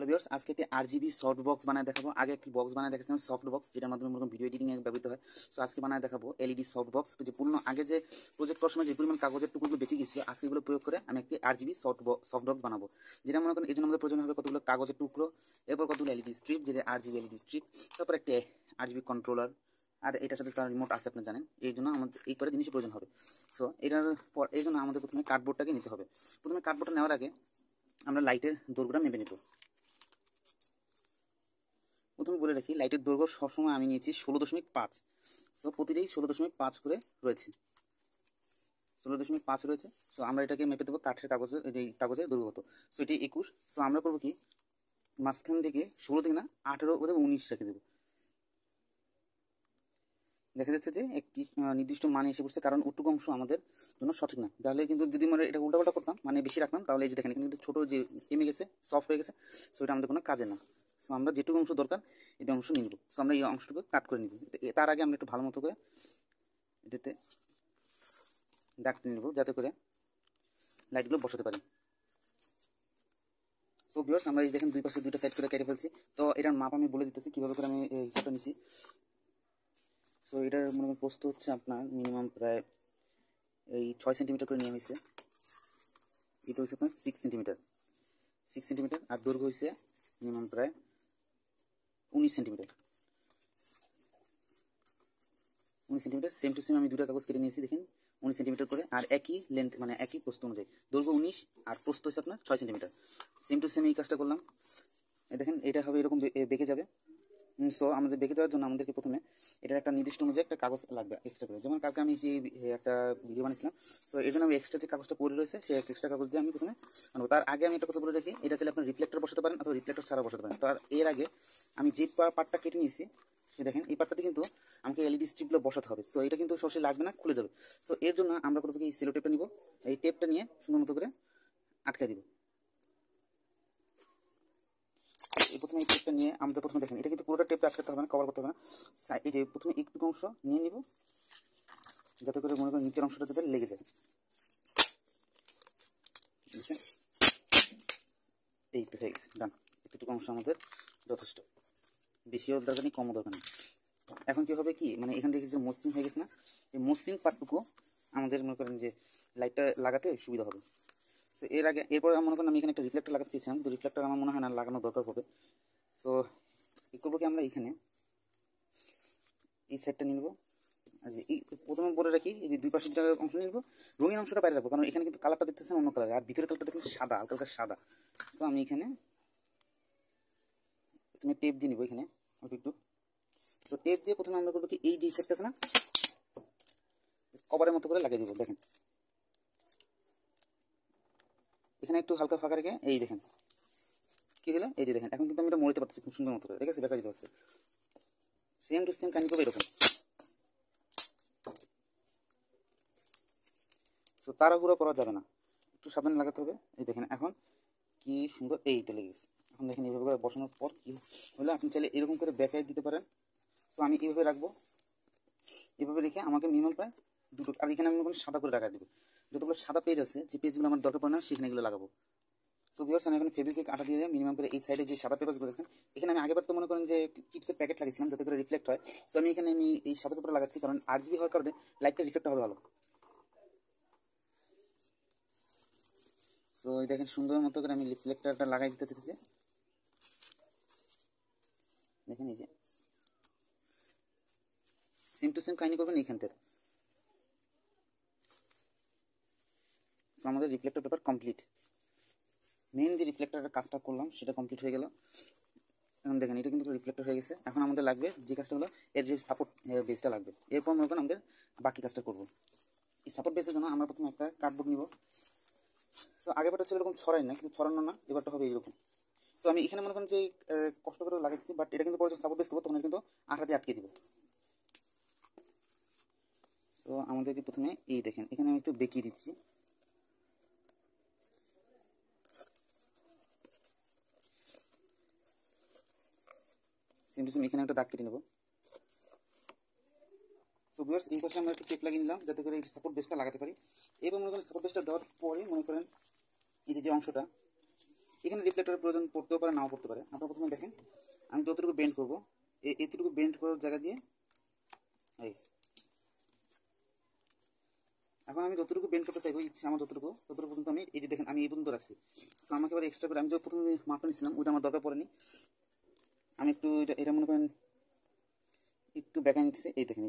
hello viewers আজকে একটি R GB soft box বানায় দেখাবো আগে একটি বক্স বানায় দেখেছিলাম সফট বক্স যেটার মাধ্যমে মূলত ভিডিও এডিটিংয়ে ব্যবহৃত হয় সো আজকে বানায় দেখাবো এলইডি সফট বক্স যে পুরনো আগে যে প্রজেক্ট করার সময় যে পরিমাণ কাগজের টুকুগুলো বেঁচে গেছিলো আজকে এগুলো প্রয়োগ করে আমি একটি R GB soft soft box বানাবো যেটা মনে করেন এই জন্য আমাদের প্রয়োজন হবে কতগুলো কাগজের টুকরো এরপর কতগুলো এলইডি স্ট্রিপ e যেটা আর জিবি এলইডি স্ট্রিপ তারপর একটি আর জিবি কন্ট্রোলার আর এটার সাথে তার রিমোট আছে আপনি জানেন এই জন্য আমাদের এই করে জিনিসের প্রয়োজন হবে সো এটার পর এই জন্য আমাদের প্রথমে কার্ডবোর্ডটাকে নিতে হবে প্রথমে কার্ডবোর্ডটা নেওয়ার আগে আমরা লাইটের দৌড়গুলো নেবে নিতে প্রথমে বলে রাখি লাইটের দৈর্ঘ্য সবসময় আমি নিয়েছি ষোলো দশমিক পাঁচ সো প্রতিটি ষোলো দশমিক পাঁচ করে রয়েছে ষোলো দশমিক পাঁচ রয়েছে সো আমরা এটাকে মেপে দেবো কাঠের কাগজে এই কাগজের দৈর্ঘ্য সো এটি একুশ সো আমরা করবো কি মাঝখান থেকে ষোলো থেকে না আঠেরো করে উনিশ রেখে দেবো দেখা যাচ্ছে যে একটি নির্দিষ্ট মানে এসে পড়ছে কারণ ওটুকু অংশ আমাদের জন্য সঠিক না তাহলে কিন্তু যদি মানে এটা উল্টাপাল্টা করতাম মানে বেশি রাখতাম তাহলে এই যে দেখেন কিন্তু ছোটো যে কমে গেছে সফট হয়ে গেছে সো এটা আমাদের কোনো কাজে না সো আমরা যেটুকু অংশ দরকার এটা অংশ নিয়ে নেব সো আমরা এই অংশটুকু কাট করে নিব তার আগে আমরা একটু ভালো মতো করে এটাতে দাগ টেনে নেব যাতে করে লাইটগুলো বসাতে পারি সো ভিউয়ার্স আমরা এই দেখেন দুই পাশে দুইটা সাইড করে কেটে ফেলছি তো এটার মাপ আমি বলে দিতেছি কীভাবে করে আমি হিসাবটা নিছি সো এটার মনে প্রস্তুত পোস্ত হচ্ছে আপনার মিনিমাম প্রায় এই ছয় সেন্টিমিটার করে নিয়ে হয়েছে এটা হচ্ছে আপনার সিক্স সেন্টিমিটার সিক্স সেন্টিমিটার আর দৈর্ঘ্য হয়েছে মিনিমাম প্রায় উনিশ সেন্টিমিটার উনিশ সেন্টিমিটার সেম টু সেম আমি দুটা কাগজ কেটে নিয়েছি দেখেন উনিশ সেন্টিমিটার করে আর একই লেন্থ মানে একই প্রস্ত অনুযায়ী দৈর্ঘ্য উনিশ আর প্রস্ত হচ্ছে আপনার ছয় সেন্টিমিটার সেম টু সেম এই কাজটা করলাম দেখেন এটা হবে এরকম বেঁকে যাবে সো আমাদের বেঁকে দেওয়ার জন্য আমাদেরকে প্রথমে এটার একটা নির্দিষ্ট অনুযায়ী একটা কাগজ লাগবে এক্সট্রা করে যেমন কালকে আমি যে একটা ভিডিও বানিয়েছিলাম সো এর জন্য আমি এক্সট্রা যে কাগজটা পড়ে রয়েছে সেই এক্সট্রা কাগজ দিয়ে আমি প্রথমে মানে তার আগে আমি একটা কথা বলে রাখি এটা চাইলে আপনি রিফ্লেক্টর বসাতে পারেন অথবা রিফ্লেক্টর ছাড়া বসাতে পারেন তার এর আগে আমি যে পার্টটা কেটে নিয়েছি সে দেখেন এই পার্টটাতে কিন্তু আমাকে এলইডি স্ট্রিপগুলো বসাতে হবে সো এটা কিন্তু সরাসরি লাগবে না খুলে যাবে সো এর জন্য আমরা কোথাও থেকে এই সিলো টেপটা নিব এই টেপটা নিয়ে সুন্দর মতো করে আটকে দিব প্রথমে এই টেপটা নিয়ে আমাদের প্রথমে দেখেন এটা কিন্তু পুরোটা টেপটা আটকাতে হবে না কভার করতে হবে না এই যে প্রথমে একটুকু অংশ নিয়ে নিব যাতে করে মনে করেন নিচের অংশটা যাতে লেগে যায় এই তো হয়ে গেছে ডান এতটুকু অংশ আমাদের যথেষ্ট বেশিও দরকার নেই কমও দরকার নেই এখন কি হবে কি মানে এখান থেকে যে মসৃণ হয়ে গেছে না এই মসৃণ পাটটুকু আমাদের মনে করেন যে লাইটটা লাগাতে সুবিধা হবে সো এর আগে এরপরে মনে করেন আমি এখানে একটা রিফ্লেক্টর লাগাতে চেয়েছিলাম তো রিফ্লেক্টর আমার মনে হয় না লাগানো দরকার হবে সো কী করবো কি আমরা এখানে এই সাইডটা নিয়ে আর এই প্রথমে বলে রাখি এই যে দুই পাশের জায়গায় অংশ নেবো রঙিন অংশটা বাইরে রাখবো কারণ এখানে কিন্তু কালারটা দেখতেছেন অন্য কালার আর ভিতরের কালারটা দেখুন সাদা হালকা হালকা সাদা সো আমি এখানে তুমি টেপ দিয়ে নিবো এখানে অল্প একটু তো টেপ দিয়ে প্রথমে আমরা করবো কি এই যে সেটটা আছে না কভারের মতো করে লাগিয়ে দেবো দেখেন এখানে একটু হালকা ফাঁকা রেখে এই দেখেন কী হলো এই যে দেখেন এখন কিন্তু আমি এটা মরিতে পারতেছি খুব সুন্দর মতো করে আছে দেখা যেতে সেম টু সেম কাহিনী করবো এরকম তো তাড়াহুড়ো করা যাবে না একটু সাবধানে লাগাতে হবে এই দেখেন এখন কি সুন্দর এই তেলে গেছে এখন দেখেন এইভাবে করে বসানোর পর কী হলে আপনি চাইলে এরকম করে ব্যাকায় দিতে পারেন তো আমি এইভাবে রাখবো এভাবে রেখে আমাকে মিনিমাম প্রায় দুটো আর এখানে আমি সাদা করে রাখা দেবো যতগুলো সাদা পেজ আছে যে পেজগুলো আমার দরকার পড়ে না সেখানে এগুলো লাগাবো তো ভিউয়ার্স আমি এখন ফেব্রিক আটা দিয়ে মিনিমাম করে এই সাইডে যে সাদা পেপার দেখছেন এখানে আমি আগেবার তো মনে করেন যে চিপসের প্যাকেট লাগিয়েছিলাম যাতে করে রিফ্লেক্ট হয় সো আমি এখানে আমি এই সাদা পেপার লাগাচ্ছি কারণ আর জিবি হওয়ার কারণে লাইটটা রিফ্লেক্ট হবে ভালো সো এই দেখেন সুন্দর মতো করে আমি রিফ্লেক্টারটা লাগাই দিতে চাইছি দেখেন এই যে সেম টু সেম কাহিনি করবেন থেকে সো আমাদের রিফ্লেক্টর পেপার কমপ্লিট মেন যে রিফ্লেক্টরের কাজটা করলাম সেটা কমপ্লিট হয়ে গেল এখন দেখেন এটা কিন্তু রিফ্লেক্টর হয়ে গেছে এখন আমাদের লাগবে যে কাজটা হলো এর যে সাপোর্ট বেসটা লাগবে এরপর মনে করেন আমাদের বাকি কাজটা করবো এই সাপোর্ট বেসের জন্য আমরা প্রথমে একটা কার্ডবোর্ড নিব সো আগে পাটা ছিল এরকম ছড়াই না কিন্তু ছড়ানো না এবারটা হবে এরকম সো আমি এখানে মনে করেন যে কষ্ট করে লাগাইছি বাট এটা কিন্তু পরে যখন সাপোর্ট বেস করবো তখন কিন্তু আঠা দিয়ে আটকে দিব সো আমাদেরকে প্রথমে এই দেখেন এখানে আমি একটু বেঁকিয়ে দিচ্ছি সেম এখানে একটা দাগ কেটে নেব তো ভিউয়ার্স এই পাশে আমরা একটু টেপ লাগিয়ে নিলাম যাতে করে এই সাপোর্ট বেসটা লাগাতে পারি এবং মনে করেন সাপোর্ট বেসটা দেওয়ার পরে মনে করেন এই যে অংশটা এখানে রিফ্লেক্টরের প্রয়োজন পড়তেও পারে নাও পড়তে পারে আপনারা প্রথমে দেখেন আমি যতটুকু বেন্ড করবো এতটুকু বেন্ড করার জায়গা দিয়ে এখন আমি যতটুকু বেন্ড করতে চাইবো ইচ্ছে আমার যতটুকু ততটুকু পর্যন্ত আমি এই যে দেখেন আমি এই পর্যন্ত রাখছি সো আমাকে এবার এক্সট্রা করে আমি যে প্রথমে মাপটা নিয়েছিলাম ওইটা আমার দরকার পড়েনি আমি একটু এটা মনে করেন একটু ব্যাকা নিতেছি এই দেখে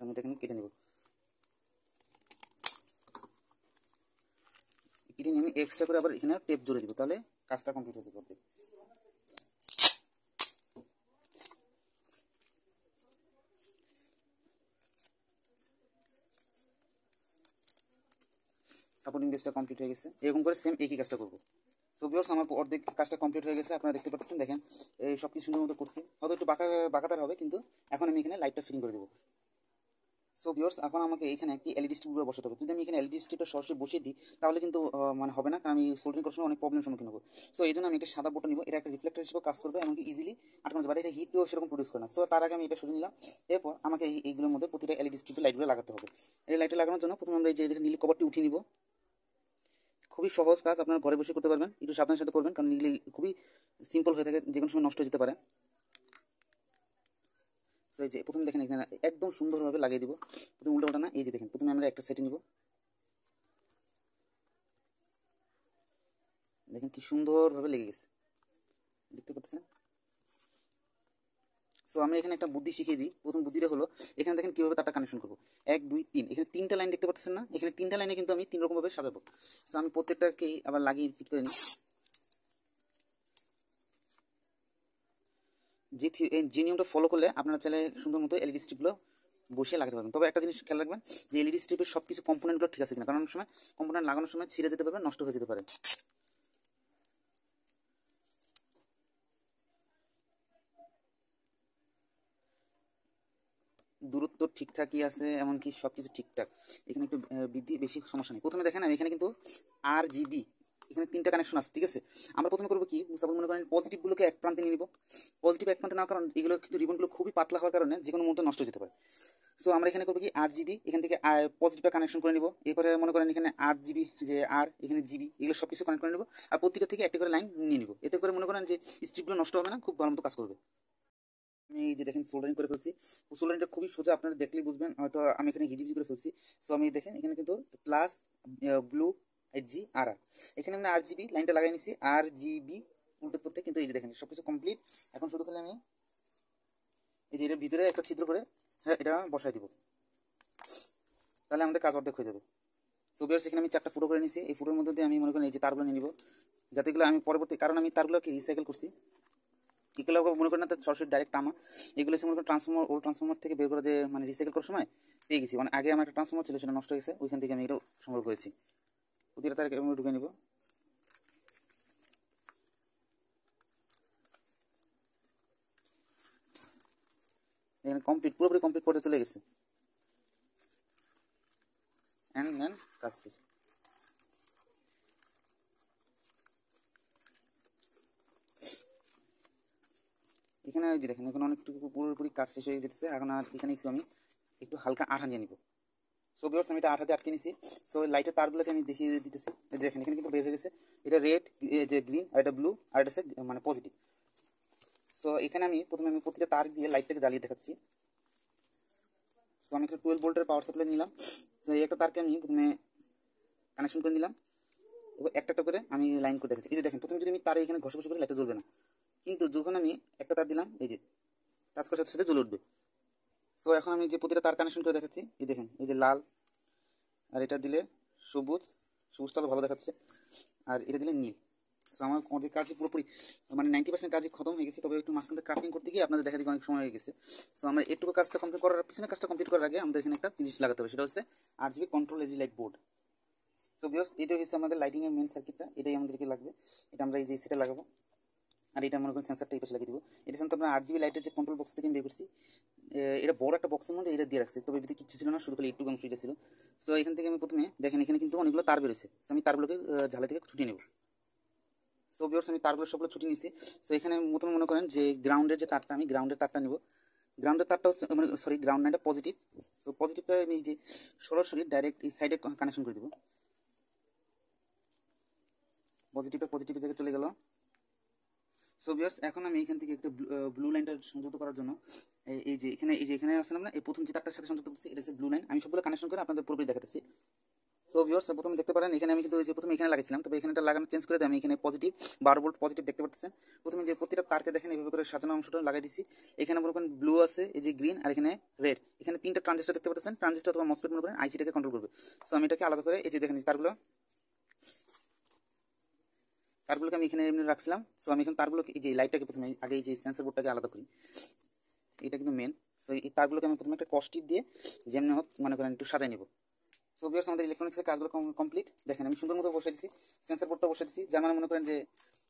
আমি এটা দেখেন কেটে নেব কেটে নিয়ে আমি এক্সট্রা করে আবার এখানে টেপ জুড়ে দিব তাহলে কাজটা কমপ্লিট হচ্ছে করতে সাপোর্টিং বেসটা কমপ্লিট হয়ে গেছে এরকম করে সেম একই কাজটা করবো তো বিয়র্স আমার অর্ধেক কাজটা কমপ্লিট হয়ে গেছে আপনারা দেখতে পাচ্ছেন দেখেন এই সব কিছু সুন্দর মতো করছি হয়তো একটু বাঁকা বাঁকাতার হবে কিন্তু এখন আমি এখানে লাইটটা ফিটিং করে দেবো সো ভিওর্স এখন আমাকে এখানে একটি এলইডি স্ট্রিপগুলো বসাতে হবে যদি আমি এখানে এলইডি স্ট্রিপটা সরাসরি বসিয়ে দিই তাহলে কিন্তু মানে হবে না কারণ আমি সোল্ডিং করার সময় অনেক প্রবলেম সম্মুখীন হবো সো এই জন্য আমি একটা সাদা বোটা নিবো এটা একটা রিফ্লেক্টর হিসেবে কাজ করবে এমনকি ইজিলি আটকানো যাবে এটা হিটও সেরকম প্রডিউস করে না সো তার আগে আমি এটা সরিয়ে নিলাম এরপর আমাকে এইগুলোর মধ্যে প্রতিটা এলইডি স্ট্রিপের লাইটগুলো লাগাতে হবে এই লাইটটা লাগানোর জন্য প্রথমে আমরা এই যে নীল কভারটি উঠিয়ে নিব খুবই সহজ কাজ আপনারা ঘরে বসে করতে পারবেন একটু সাবধানের সাথে করবেন কারণ এগুলি খুবই সিম্পল হয়ে থাকে যে কোনো সময় নষ্ট হয়ে যেতে পারে তো এই যে প্রথম দেখেন এখানে একদম সুন্দরভাবে লাগিয়ে দিব প্রথমে উল্টো না এই যে দেখেন প্রথমে আমরা একটা সেটে নিব দেখেন কি সুন্দরভাবে লেগে গেছে দেখতে পাচ্ছেন সো আমি এখানে একটা বুদ্ধি শিখিয়ে দিই প্রথম বুদ্ধিটা হলো এখানে দেখেন কীভাবে তারটা কানেকশন করবো এক দুই তিন এখানে তিনটা লাইন দেখতে পাচ্ছেন না এখানে তিনটা লাইনে কিন্তু আমি তিন রকমভাবে সাজাবো সো আমি প্রত্যেকটাকেই আবার লাগিয়ে ফিট করে নিই যে থি যে নিয়মটা ফলো করলে আপনারা চাইলে সুন্দর মতো এলইডি স্ট্রিপগুলো e বসিয়ে লাগাতে পারবেন তবে একটা জিনিস খেয়াল রাখবেন যে e এলইডি স্ট্রিপের সব কিছু কম্পোনেন্টগুলো ঠিক আছে কিনা কারণ অনেক সময় কম্পোনেন্ট লাগানোর সময় ছিঁড়ে যেতে পারে নষ্ট হয়ে যেতে পারে দূরত্ব ঠিকঠাকই আছে এমনকি সব কিছু ঠিকঠাক এখানে একটু বৃদ্ধি বেশি সমস্যা নেই প্রথমে দেখেন আমি এখানে কিন্তু আর জিবি এখানে তিনটা কানেকশন আছে ঠিক আছে আমরা প্রথমে করবো কি সাপোজ মনে করেন পজিটিভগুলোকে এক প্রান্তে নিয়ে নিব পজিটিভ এক প্রান্তে নেওয়ার কারণ এগুলো কিন্তু রিবনগুলো খুবই পাতলা হওয়ার কারণে যে কোনো মুহূর্তে নষ্ট হতে পারে সো আমরা এখানে করবো কি আট জিবি এখান থেকে পজিটিভটা কানেকশন করে নিব এরপরে মনে করেন এখানে আট জিবি যে আর এখানে জিবি এগুলো সব কিছু কানেক্ট করে নেবো আর প্রতিটা থেকে একটা করে লাইন নিয়ে নিব এতে করে মনে করেন যে স্ট্রিপগুলো নষ্ট হবে না খুব ভালো মতো কাজ করবে আমি যে দেখেন সোল্ডারিং করে ফেলছি সোল্ডারিংটা খুবই সোজা আপনারা দেখলেই বুঝবেন হয়তো আমি এখানে হিজিবিজি করে ফেলছি সো আমি দেখেন এখানে কিন্তু প্লাস ব্লু এইট জি আর আর এখানে আমি আর জিবি লাইনটা লাগাই নিছি আর জিবি উল্টো করতে কিন্তু এই যে দেখেন সব কিছু কমপ্লিট এখন শুধু খালি আমি এই যে এর ভিতরে একটা ছিদ্র করে হ্যাঁ এটা বসাই দিব তাহলে আমাদের কাজ অর্ধেক হয়ে যাবে তো বিয়ার সেখানে আমি চারটা ফুটো করে নিছি এই ফুটোর মধ্যে দিয়ে আমি মনে করি এই যে তারগুলো নিয়ে নিব যাতে আমি পরবর্তী কারণ আমি তারগুলোকে রিসাইকেল করছি এগুলো মনে করেন না সরাসরি ডাইরেক্ট তামা এগুলো হচ্ছে মনে করেন ট্রান্সফর্মার ওল্ড ট্রান্সফর্মার থেকে বের করে যে মানে রিসাইকেল করার সময় পেয়ে গেছি মানে আগে আমার একটা ট্রান্সফর্মার ছিল সেটা নষ্ট হয়েছে ওইখান থেকে আমি এগুলো সংগ্রহ করেছি প্রতিটা তার আমি ঢুকে নিব এখানে কমপ্লিট পুরোপুরি কমপ্লিট করতে চলে গেছে অ্যান্ড দেন কাজ শেষ এখানে ওই যে দেখেন এখন অনেকটুকু পুরোপুরি কাজ শেষ হয়ে যেতেছে এখন আর এখানে একটু আমি একটু হালকা আঠা নিয়ে নিব সো বিয়ার্স আমি এটা আঠাতে আটকে নিছি সো লাইটের তারগুলোকে আমি দেখিয়ে দিতেছি দেখেন এখানে কিন্তু বের হয়ে গেছে এটা রেড যে গ্রিন আর এটা ব্লু আর এটা মানে পজিটিভ সো এখানে আমি প্রথমে আমি প্রতিটা তার দিয়ে লাইটটাকে জ্বালিয়ে দেখাচ্ছি সো আমি একটা টুয়েলভ ভোল্টের পাওয়ার সাপ্লাই নিলাম সো এই একটা তারকে আমি প্রথমে কানেকশন করে নিলাম এবং একটা একটা করে আমি লাইন করে দেখাচ্ছি এই যে দেখেন প্রথমে যদি আমি তারে এখানে ঘষে ঘষে করে লাইটটা জ্বলবে না কিন্তু যখন আমি একটা তার দিলাম এই যে টাচ করার সাথে সাথে জ্বলে উঠবে সো এখন আমি যে প্রতিটা তার কানেকশন করে দেখাচ্ছি এই দেখেন এই যে লাল আর এটা দিলে সবুজ সবুজটা ভালো দেখাচ্ছে আর এটা দিলে নীল সো আমার আমাদের কাজই পুরোপুরি মানে নাইনটি পার্সেন্ট কাজই খতম হয়ে গেছে তবে একটু মাঝখান থেকে ক্রাফটিং করতে গিয়ে আপনাদের দেখা দিকে অনেক সময় হয়ে গেছে সো আমরা এটুকু কাজটা কমপ্লিট করার পিছনে কাজটা কমপ্লিট করার আগে আমাদের এখানে একটা জিনিস লাগাতে হবে সেটা হচ্ছে আর জিবি কন্ট্রোল এডি লাইট বোর্ড তো বিয়স এটা হচ্ছে আমাদের লাইটিংয়ের মেন সার্কিটটা এটাই আমাদেরকে লাগবে এটা আমরা এই যে সেটা লাগাবো আর এটা মনে করেন সেন্সারটা এই পাশে লাগিয়ে দিব এটা সাথে আপনার আট জিবি লাইটের যে কন্ট্রোল বক্স থেকে আমি বের করছি এটা বড় একটা বক্সের মধ্যে এটা দিয়ে রাখছি তবে এতে কিছু ছিল না শুধু খালি একটু অংশ ছিল সো এখান থেকে আমি প্রথমে দেখেন এখানে কিন্তু অনেকগুলো তার বেরোছে আমি তারগুলোকে ঝালে থেকে ছুটি নেব সো বিয়ার্স আমি তারগুলো সবগুলো ছুটি নিয়েছি সো এখানে প্রথমে মনে করেন যে গ্রাউন্ডের যে তারটা আমি গ্রাউন্ডের তারটা নেব গ্রাউন্ডের তারটা হচ্ছে মানে সরি গ্রাউন্ড লাইনটা পজিটিভ তো পজিটিভটা আমি যে সরাসরি ডাইরেক্ট এই সাইডে কানেকশন করে দেবো পজিটিভটা পজিটিভ জায়গায় চলে গেল সো ভিউয়ার্স এখন আমি এখান থেকে একটা ব্লু লাইনটা সংযুক্ত করার জন্য এই যে এখানে এই যে এখানে আসলাম না এই প্রথম যে তারটার সাথে সংযুক্ত করছি এটা হচ্ছে ব্লু লাইন আমি সবগুলো কানেকশন করে আপনাদের পুরোপুরি দেখাতেছি সো ভিউয়ার্স প্রথমে দেখতে পারেন এখানে আমি কিন্তু যে প্রথমে এখানে লাগাইছিলাম তবে এখানেটা লাগানো চেঞ্জ করে দিই আমি এখানে পজিটিভ বারো ভোল্ট পজিটিভ দেখতে পাচ্ছেন প্রথমে যে প্রতিটা তারকে দেখেন এইভাবে করে সাজানো অংশটা লাগাই দিচ্ছি এখানে মনে করেন ব্লু আছে এই যে গ্রিন আর এখানে রেড এখানে তিনটা ট্রানজিস্টার দেখতে পাচ্ছেন ট্রানজিস্টার অথবা মসফেট মনে করেন আইসিটাকে কন্ট্রোল করবে সো আমি এটাকে আলাদা করে এই যে দেখেন তারগুলো তারগুলোকে আমি এখানে এমনি রাখছিলাম সো আমি এখন তারগুলোকে এই যে লাইটটাকে প্রথমে আগে এই যে সেন্সার বোর্ডটাকে আলাদা করি এটা কিন্তু মেন সো এই তারগুলোকে আমি প্রথমে একটা কস্টিপ দিয়ে যেমনি হোক মনে করেন একটু সাজাই নেব সো বিয়ার্স আমাদের ইলেকট্রনিক্সের কাজগুলো কমপ্লিট দেখেন আমি সুন্দর মতো বসে দিছি সেন্সার বোর্ডটা বসে দিচ্ছি যেমন মনে করেন যে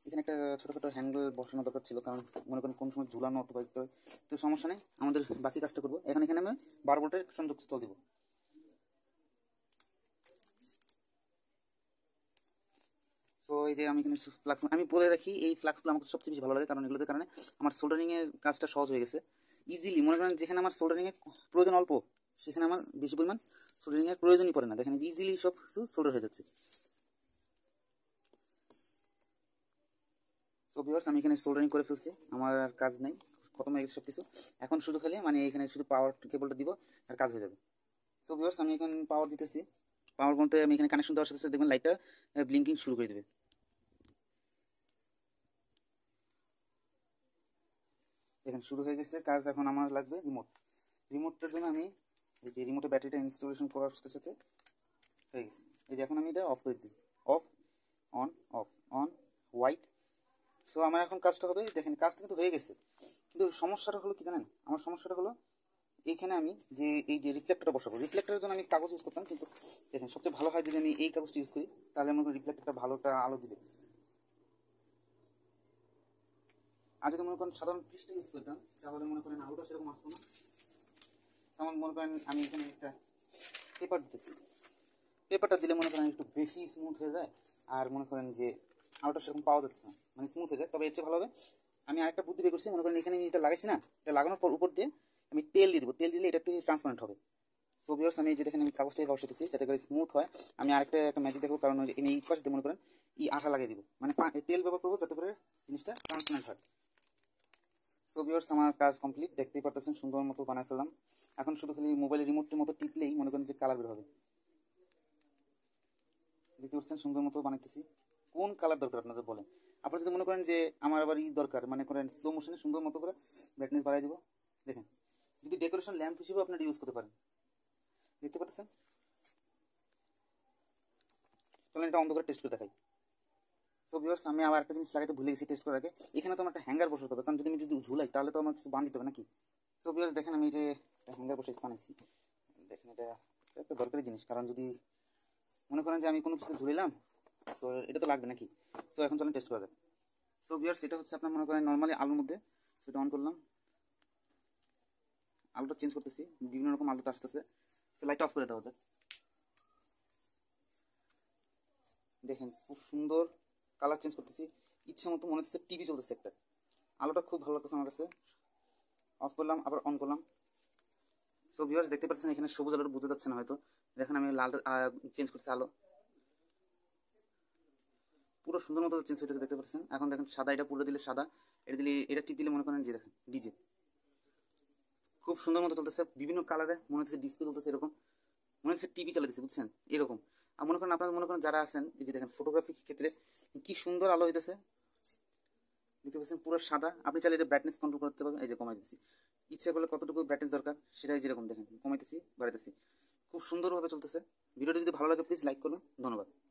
এখানে একটা ছোটোখাটো হ্যান্ডেল বসানো দরকার ছিল কারণ মনে করেন কোন সময় ঝুলানো অথবা তো সমস্যা নেই আমাদের বাকি কাজটা করবো এখন এখানে আমি বারো ভোল্টের সংযোগস্থল দেবো তো এই যে আমি এখানে ফ্লাক্স আমি বলে রাখি এই ফ্লাক্সগুলো আমাকে সবচেয়ে বেশি ভালো লাগে কারণ এগুলোতে কারণে আমার সোল্ডারিংয়ের কাজটা সহজ হয়ে গেছে ইজিলি মনে করেন যেখানে আমার সোল্ডারিংয়ের প্রয়োজন অল্প সেখানে আমার বেশি পরিমাণ সোল্ডারিংয়ের প্রয়োজনই পড়ে না দেখেন ইজিলি সব কিছু সোল্ডার হয়ে যাচ্ছে সো ভিউয়ার্স আমি এখানে সোল্ডারিং করে ফেলছি আমার আর কাজ নেই খতম হয়ে গেছে সব কিছু এখন শুধু খালি মানে এখানে শুধু পাওয়ার কেবলটা দিব আর কাজ হয়ে যাবে সো ভিউয়ার্স আমি এখন পাওয়ার দিতেছি পাওয়ার বলতে আমি এখানে কানেকশন দেওয়ার সাথে সাথে দেখবেন লাইটটা ব্লিঙ্কিং শুরু করে দেবে দেখেন শুরু হয়ে গেছে কাজ এখন আমার লাগবে রিমোট রিমোটটার জন্য আমি এই যে রিমোটের ব্যাটারিটা ইনস্টলেশন করার সাথে সাথে হয়ে গেছে এই যে এখন আমি এটা অফ করে দিচ্ছি off on off on white so আমার এখন কাজটা হবে দেখেন কাজটা কিন্তু হয়ে গেছে কিন্তু সমস্যাটা হলো কি জানেন আমার সমস্যাটা হলো এইখানে আমি যে এই যে রিফ্লেক্টার বসাবো রিফ্লেক্টারের জন্য আমি কাগজ ইউজ করতাম কিন্তু দেখেন সবচেয়ে ভালো হয় যদি আমি এই কাগজটা ইউজ করি তাহলে আমার রিফ্লেক্টারটা ভালোটা আলো দিবে আর যদি মনে করেন সাধারণ পৃষ্ঠা ইউজ করতাম তাহলে মনে করেন আউটও সেরকম আসতো না তেমন মনে করেন আমি এখানে একটা পেপার দিতেছি পেপারটা দিলে মনে করেন একটু বেশি স্মুথ হয়ে যায় আর মনে করেন যে আউটটা সেরকম পাওয়া যাচ্ছে না মানে স্মুথ হয়ে যায় তবে এর চেয়ে ভালো হবে আমি আরেকটা বুদ্ধি বের করছি মনে করেন এখানে আমি এটা লাগাইছি না এটা লাগানোর পর উপর দিয়ে আমি তেল দিয়ে দেবো তেল দিলে এটা একটু ট্রান্সপারেন্ট হবে তো বিয়ার্স আমি যে দেখেন আমি কাগজটাকে কাগজ দিতেছি যাতে করে স্মুথ হয় আমি আরেকটা একটা ম্যাজিক দেখবো কারণ এই পাশ দিয়ে মনে করেন ই আঠা লাগিয়ে দিব মানে তেল ব্যবহার করবো যাতে করে জিনিসটা ট্রান্সপারেন্ট হয় সো ভিউয়ার্স আমার কাজ কমপ্লিট দেখতেই পারতেছেন সুন্দর মতো বানায় ফেললাম এখন শুধু খালি মোবাইলের রিমোটের মতো টিপলেই মনে করেন যে কালার বের হবে দেখতে পাচ্ছেন সুন্দর মতো বানাইতেছি কোন কালার দরকার আপনাদের বলেন আপনারা যদি মনে করেন যে আমার আবার ই দরকার মানে করেন স্লো মোশনে সুন্দর মতো করে ব্রাইটনেস বাড়াই দেবো দেখেন যদি ডেকোরেশন ল্যাম্প হিসেবে আপনারা ইউজ করতে পারেন দেখতে পাচ্ছেন চলেন এটা অন্ধকার টেস্ট করে দেখাই তো ভিউয়ার্স আমি আবার একটা জিনিস লাগাইতে ভুলে গেছি টেস্ট করার আগে এখানে তো আমার একটা হ্যাঙ্গার বসাতে হবে কারণ যদি আমি যদি ঝুলাই তাহলে তো আমার কিছু বান দিতে হবে নাকি তো ভিউয়ার্স দেখেন আমি যে হ্যাঙ্গার বসে বানাইছি দেখেন এটা একটা দরকারি জিনিস কারণ যদি মনে করেন যে আমি কোনো কিছু ঝুলিলাম সো এটা তো লাগবে নাকি সো এখন চলেন টেস্ট করা যাবে সো ভিউয়ার্স এটা হচ্ছে আপনার মনে করেন নর্মালি আলুর মধ্যে সেটা অন করলাম আলুটা চেঞ্জ করতেছি বিভিন্ন রকম আলুটা আসতেছে সো লাইট অফ করে দেওয়া যাক দেখেন খুব সুন্দর কালার চেঞ্জ করতেছি ইচ্ছা মতো মনে হচ্ছে টিভি চলতেছে একটা আলোটা খুব ভালো লাগতেছে আমার কাছে অফ করলাম আবার অন করলাম সো ভিউয়ার্স দেখতে পাচ্ছেন এখানে সবুজ আলোটা বুঝতে যাচ্ছে না হয়তো দেখেন আমি লাল চেঞ্জ করছি আলো পুরো সুন্দর মতো চেঞ্জ হইতেছে দেখতে পাচ্ছেন এখন দেখেন সাদা এটা পুরো দিলে সাদা এটা দিলে এটা টিপ দিলে মনে করেন যে দেখেন ডিজে খুব সুন্দর মতো চলতেছে বিভিন্ন কালারে মনে হচ্ছে ডিসপ্লে চলতেছে এরকম মনে হচ্ছে টিভি চালাতেছে বুঝছেন এরকম মনে করেন আপনারা মনে করেন যারা আছেন এই যে দেখেন ফটোগ্রাফির ক্ষেত্রে কি সুন্দর আলো হইতেছে দেখতে পাচ্ছেন পুরো সাদা আপনি চাইলে এটা ব্রাইটনেস কন্ট্রোল করতে পারবেন এই যে কমাই দিচ্ছি ইচ্ছা করলে কতটুকু ব্রাইটনেস দরকার সেটা এই যেরকম দেখেন কমাইতেছি বাড়াইতেছি খুব সুন্দরভাবে চলতেছে ভিডিওটি যদি ভালো লাগে প্লিজ লাইক করবেন ধন্যবাদ